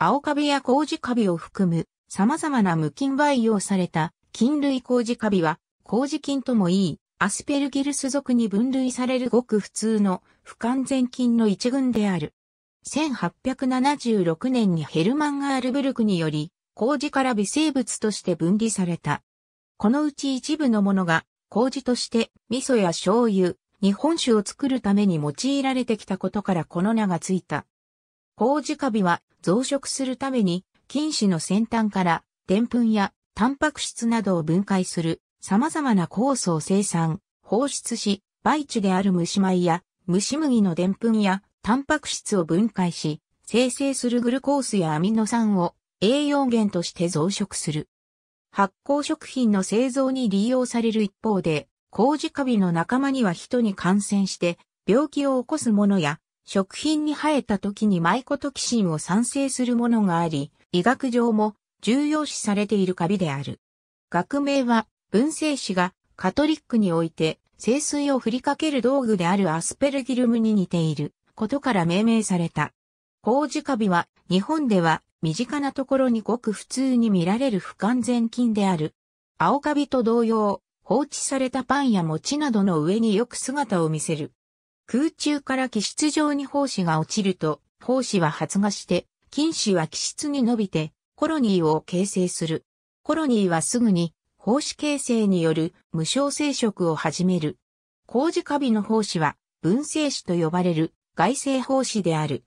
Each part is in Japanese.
青カビや麹カビを含む様々な無菌培養された菌類麹カビは麹菌ともいいアスペルギルス属に分類されるごく普通の不完全菌の一群である。1876年にヘルマン・ガールブルクにより麹から微生物として分離された。このうち一部のものが麹として味噌や醤油、日本酒を作るために用いられてきたことからこの名がついた。麹カビは増殖するために、菌糸の先端から、澱粉やタンパク質などを分解する、様々な酵素を生産、放出し、培地である蒸し米や、蒸し麦の澱粉や、タンパク質を分解し、生成するグルコースやアミノ酸を栄養源として増殖する。発酵食品の製造に利用される一方で、麹カビの仲間には人に感染して病気を起こすものや食品に生えた時にマイコトキシンを産生するものがあり、医学上も重要視されているカビである。学名は、文政子がカトリックにおいて、清水を振りかける道具であるアスペルギルムに似ていることから命名された。麹カビは日本では身近なところにごく普通に見られる不完全菌である。青カビと同様、放置されたパンや餅などの上によく姿を見せる。空中から気質上に胞子が落ちると、胞子は発芽して、菌糸は気質に伸びて、コロニーを形成する。コロニーはすぐに、胞子形成による無償生殖を始める。麹カビの胞子は、分生子と呼ばれる外生胞子である。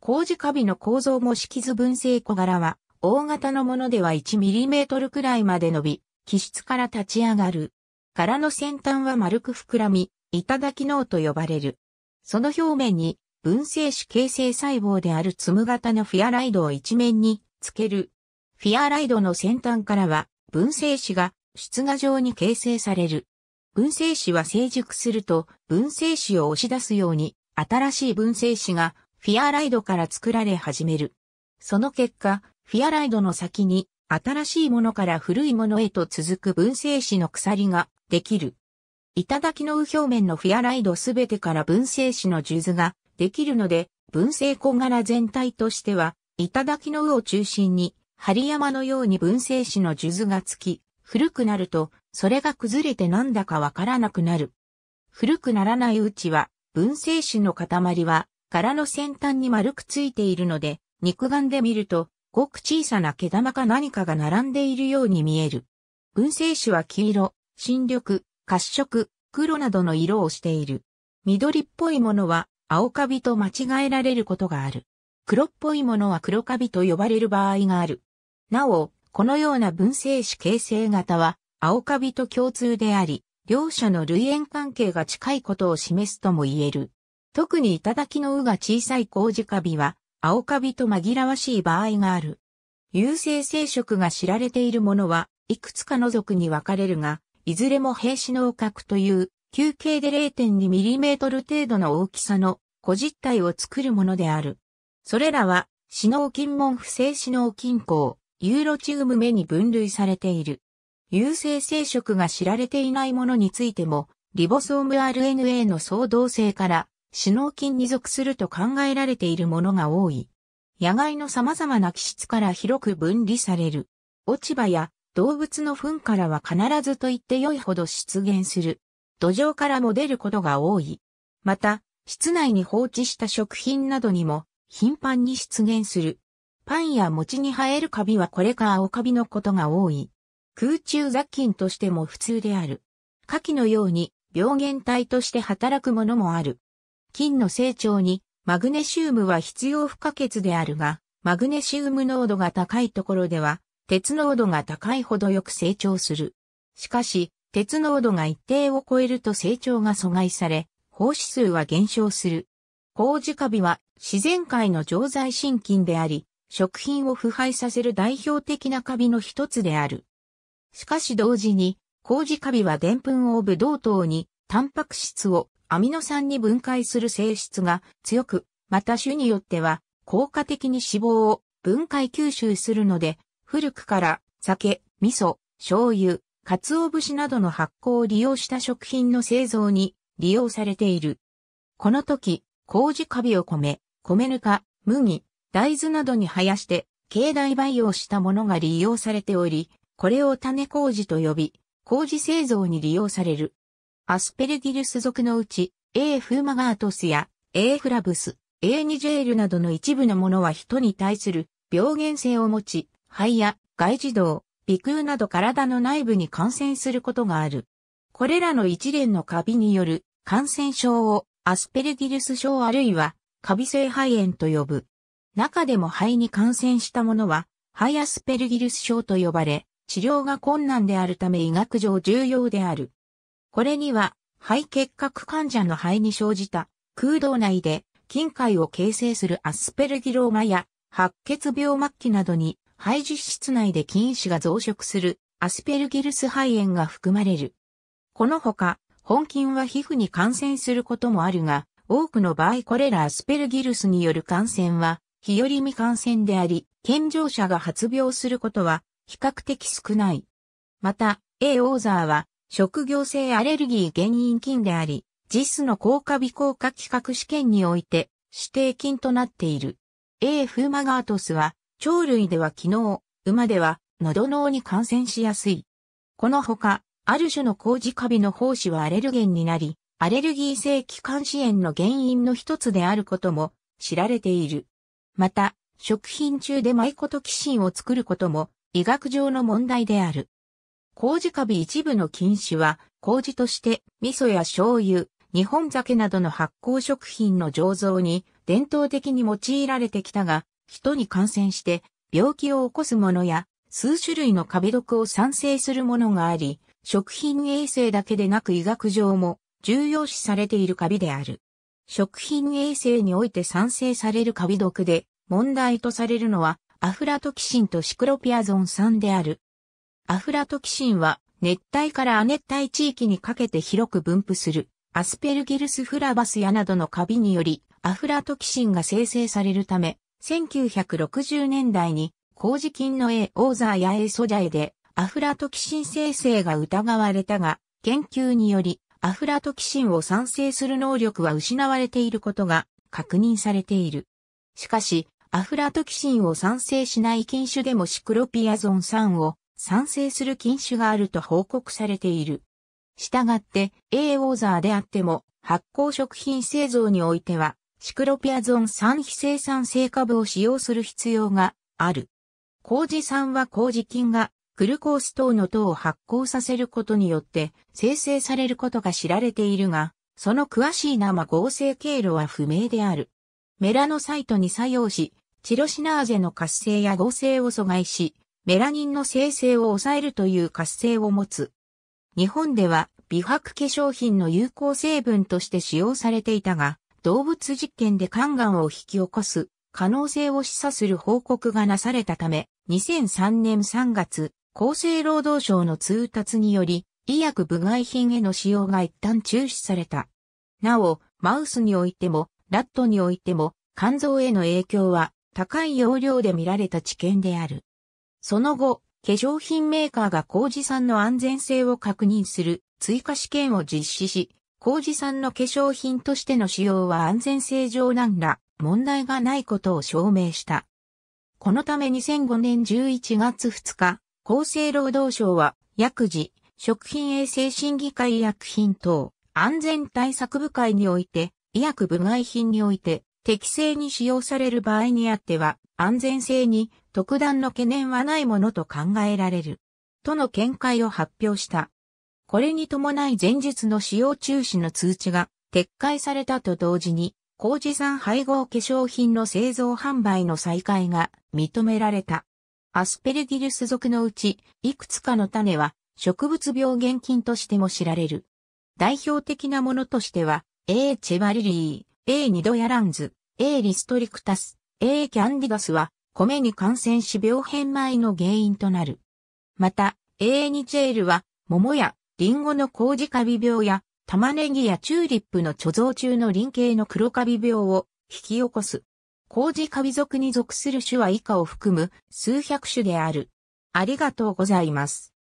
麹カビの構造も色図分生小柄は、大型のものでは1トルくらいまで伸び、気質から立ち上がる。柄の先端は丸く膨らみ、いただき脳と呼ばれる。その表面に分生種形成細胞である粒型のフィアライドを一面につける。フィアライドの先端からは分生子が出芽状に形成される。分生子は成熟すると分生子を押し出すように新しい分生子がフィアライドから作られ始める。その結果、フィアライドの先に新しいものから古いものへと続く分生子の鎖ができる。頂の右表面のフィアライドすべてから分生子の数図ができるので、分生小柄全体としては、頂の右を中心に、針山のように分生子の数図がつき、古くなると、それが崩れてなんだかわからなくなる。古くならないうちは、分生子の塊は、柄の先端に丸くついているので、肉眼で見ると、ごく小さな毛玉か何かが並んでいるように見える。分生紙は黄色、新緑、褐色、黒などの色をしている。緑っぽいものは青カビと間違えられることがある。黒っぽいものは黒カビと呼ばれる場合がある。なお、このような分生子形成型は青カビと共通であり、両者の類縁関係が近いことを示すとも言える。特に頂のうが小さい麹カビは、青カビと紛らわしい場合がある。有性生殖が知られているものは、いくつかの属に分かれるが、いずれも平士の角という、球形で 0.2mm 程度の大きさの小実体を作るものである。それらは、死脳筋門不正死脳筋孔、ユーロチウム目に分類されている。有性生殖が知られていないものについても、リボソーム RNA の相同性から、死脳筋に属すると考えられているものが多い。野外の様々な気質から広く分離される。落ち葉や動物の糞からは必ずと言って良いほど出現する。土壌からも出ることが多い。また、室内に放置した食品などにも頻繁に出現する。パンや餅に生えるカビはこれか青カビのことが多い。空中雑菌としても普通である。下記のように病原体として働くものもある。菌の成長にマグネシウムは必要不可欠であるが、マグネシウム濃度が高いところでは鉄濃度が高いほどよく成長する。しかし、鉄濃度が一定を超えると成長が阻害され、胞子数は減少する。麹カビは自然界の常在心菌であり、食品を腐敗させる代表的なカビの一つである。しかし同時に、麹カビは澱粉をブ同等に、タンパク質をアミノ酸に分解する性質が強く、また種によっては効果的に脂肪を分解吸収するので、古くから酒、味噌、醤油、鰹節などの発酵を利用した食品の製造に利用されている。この時、麹カビを米、米ぬか、麦、大豆などに生やして、境内培養したものが利用されており、これを種麹と呼び、麹製造に利用される。アスペルギルス属のうち、A フーマガートスや A フラブス、A ニジェールなどの一部のものは人に対する病原性を持ち、肺や外耳道、鼻腔など体の内部に感染することがある。これらの一連のカビによる感染症をアスペルギルス症あるいはカビ性肺炎と呼ぶ。中でも肺に感染したものは肺アスペルギルス症と呼ばれ、治療が困難であるため医学上重要である。これには肺結核患者の肺に生じた空洞内で筋海を形成するアスペルギローマや白血病末期などに肺実質内で菌糸が増殖するアスペルギルス肺炎が含まれる。このほか、本菌は皮膚に感染することもあるが、多くの場合これらアスペルギルスによる感染は、日和未感染であり、健常者が発病することは比較的少ない。また、A オーザーは、職業性アレルギー原因菌であり、JIS の効果微効果企画試験において指定菌となっている。A フーマガートスは鳥類では機能、馬では喉脳に感染しやすい。このほか、ある種の麹カビの胞子はアレルゲンになり、アレルギー性気管支炎の原因の一つであることも知られている。また、食品中でマイコトキシンを作ることも医学上の問題である。麹カビ一部の菌種は、麹として味噌や醤油、日本酒などの発酵食品の醸造に伝統的に用いられてきたが、人に感染して病気を起こすものや数種類の壁毒を産生するものがあり、食品衛生だけでなく医学上も重要視されているカビである。食品衛生において産生されるカビ毒で問題とされるのはアフラトキシンとシクロピアゾン酸である。アフラトキシンは熱帯から亜熱帯地域にかけて広く分布するアスペルギルスフラバスやなどのカビによりアフラトキシンが生成されるため1960年代に、麹菌の A オーザーや A ソジャエで、アフラトキシン生成が疑われたが、研究により、アフラトキシンを産生する能力は失われていることが確認されている。しかし、アフラトキシンを産生しない菌種でもシクロピアゾン酸を産生する菌種があると報告されている。したがって、A オーザーであっても、発酵食品製造においては、シクロピアゾン酸非生産性株を使用する必要がある。麹酸は麹菌がクルコース等の糖を発酵させることによって生成されることが知られているが、その詳しい生合成経路は不明である。メラノサイトに作用し、チロシナーゼの活性や合成を阻害し、メラニンの生成を抑えるという活性を持つ。日本では美白化粧品の有効成分として使用されていたが、動物実験で肝がんを引き起こす可能性を示唆する報告がなされたため、2003年3月、厚生労働省の通達により、医薬部外品への使用が一旦中止された。なお、マウスにおいても、ラットにおいても、肝臓への影響は高い容量で見られた知見である。その後、化粧品メーカーが工事産の安全性を確認する追加試験を実施し、工事産の化粧品としての使用は安全性上んら問題がないことを証明した。このため2005年11月2日、厚生労働省は薬事、食品衛生審議会薬品等安全対策部会において、医薬部外品において適正に使用される場合にあっては安全性に特段の懸念はないものと考えられる。との見解を発表した。これに伴い前述の使用中止の通知が撤回されたと同時に、工事産配合化粧品の製造販売の再開が認められた。アスペルギルス属のうち、いくつかの種は植物病原菌としても知られる。代表的なものとしては、A. チェバリリー、A. ニドヤランズ、A. リストリクタス、A. キャンディガスは、米に感染し病変米の原因となる。また、A. ニチェールは、桃やリンゴの麹カビ病や玉ねぎやチューリップの貯蔵中の林系の黒カビ病を引き起こす。麹カビ属に属する種は以下を含む数百種である。ありがとうございます。